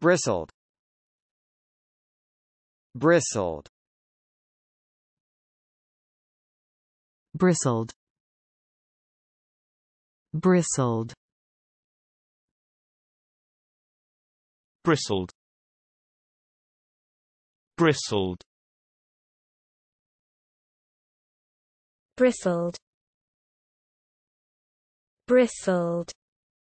bristled bristled bristled bristled bristled bristled bristled bristled